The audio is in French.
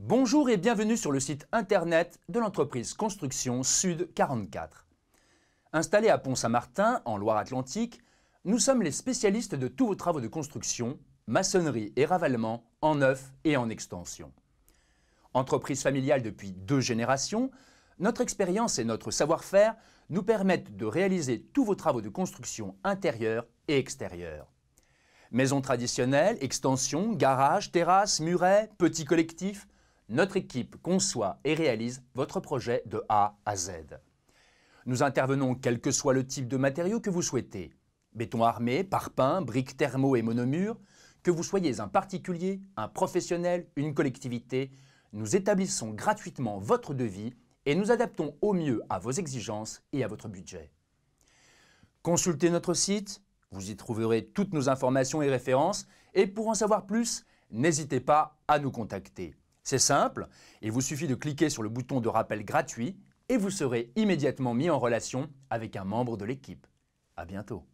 Bonjour et bienvenue sur le site internet de l'entreprise Construction Sud 44. Installés à Pont-Saint-Martin, en Loire-Atlantique, nous sommes les spécialistes de tous vos travaux de construction, maçonnerie et ravalement, en neuf et en extension. Entreprise familiale depuis deux générations, notre expérience et notre savoir-faire nous permettent de réaliser tous vos travaux de construction intérieure et extérieure. Maisons traditionnelles, extensions, garages, terrasses, murets, petits collectifs, notre équipe conçoit et réalise votre projet de A à Z. Nous intervenons quel que soit le type de matériaux que vous souhaitez. Béton armé, parpaing, briques thermo et monomure, que vous soyez un particulier, un professionnel, une collectivité, nous établissons gratuitement votre devis et nous adaptons au mieux à vos exigences et à votre budget. Consultez notre site, vous y trouverez toutes nos informations et références et pour en savoir plus, n'hésitez pas à nous contacter. C'est simple, il vous suffit de cliquer sur le bouton de rappel gratuit et vous serez immédiatement mis en relation avec un membre de l'équipe. À bientôt.